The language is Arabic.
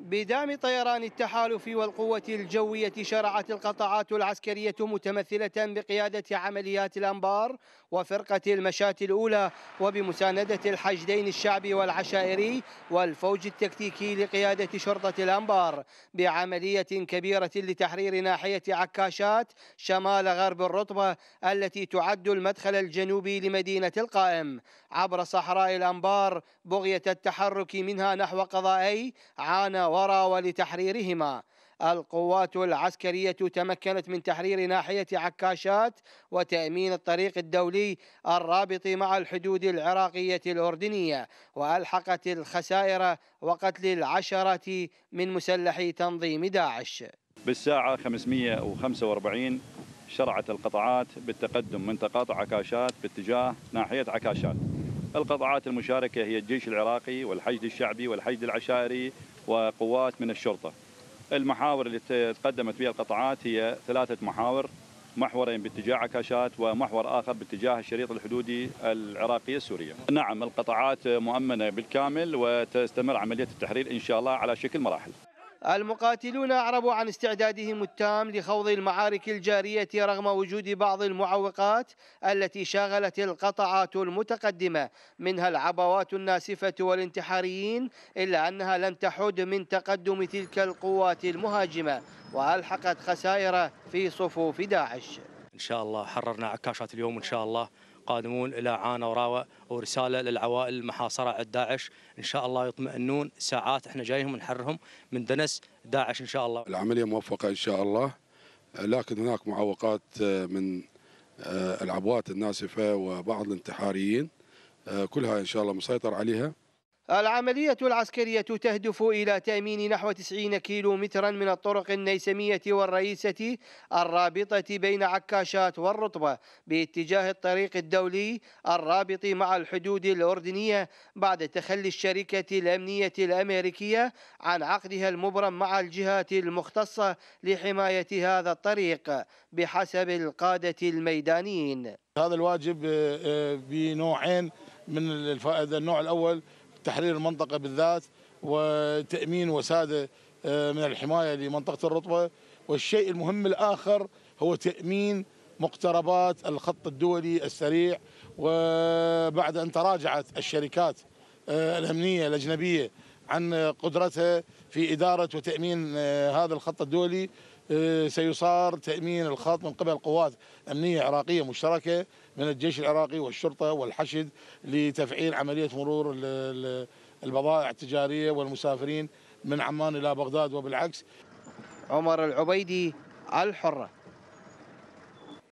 بدعم طيران التحالف والقوة الجوية شرعت القطاعات العسكرية متمثلة بقيادة عمليات الأنبار وفرقة المشاة الأولى وبمساندة الحشدين الشعبي والعشائري والفوج التكتيكي لقيادة شرطة الأنبار بعملية كبيرة لتحرير ناحية عكاشات شمال غرب الرطبة التي تعد المدخل الجنوبي لمدينة القائم عبر صحراء الأنبار بغية التحرك منها نحو قضائي عانى ورا ولتحريرهما القوات العسكرية تمكنت من تحرير ناحية عكاشات وتأمين الطريق الدولي الرابط مع الحدود العراقية الأردنية وألحقت الخسائر وقتل العشرة من مسلحي تنظيم داعش بالساعة 545 شرعت القطعات بالتقدم من تقاطع عكاشات باتجاه ناحية عكاشات القطاعات المشاركة هي الجيش العراقي والحشد الشعبي والحشد العشائري وقوات من الشرطة المحاور اللي تقدمت بها القطاعات هي ثلاثة محاور محورين باتجاه عكاشات ومحور آخر باتجاه الشريط الحدودي العراقي السوري نعم القطاعات مؤمنة بالكامل وتستمر عملية التحرير إن شاء الله على شكل مراحل المقاتلون أعربوا عن استعدادهم التام لخوض المعارك الجارية رغم وجود بعض المعوقات التي شاغلت القطعات المتقدمة منها العبوات الناسفة والانتحاريين إلا أنها لم تحد من تقدم تلك القوات المهاجمة وألحقت خسائر في صفوف داعش إن شاء الله حررنا عكاشات اليوم إن شاء الله القادمون إلى عانا وراوة ورسالة للعوائل المحاصرة عند داعش إن شاء الله يطمئنون ساعات إحنا جايهم نحررهم من دنس داعش إن شاء الله العملية موفقة إن شاء الله لكن هناك معوقات آه، من آه، العبوات الناسفة وبعض الانتحاريين آه، كلها إن شاء الله مسيطر عليها العملية العسكرية تهدف إلى تأمين نحو 90 كيلو مترا من الطرق النيسمية والرئيسة الرابطة بين عكاشات والرطبة باتجاه الطريق الدولي الرابط مع الحدود الأردنية بعد تخلي الشركة الأمنية الأمريكية عن عقدها المبرم مع الجهات المختصة لحماية هذا الطريق بحسب القادة الميدانيين هذا الواجب آه، آه، بنوعين من الفائدة النوع الأول تحرير المنطقة بالذات وتأمين وسادة آه، من الحماية لمنطقة الرطبة والشيء المهم الآخر هو تأمين مقتربات الخط الدولي السريع وبعد أن تراجعت الشركات آه، الأمنية الأجنبية عن قدرتها في إدارة وتأمين آه، هذا الخط الدولي إيه، سيصار تأمين الخط من قبل قوات أمنية عراقية مشتركة من الجيش العراقي والشرطة والحشد لتفعيل عملية مرور البضائع التجارية والمسافرين من عمان إلى بغداد وبالعكس عمر العبيدي الحره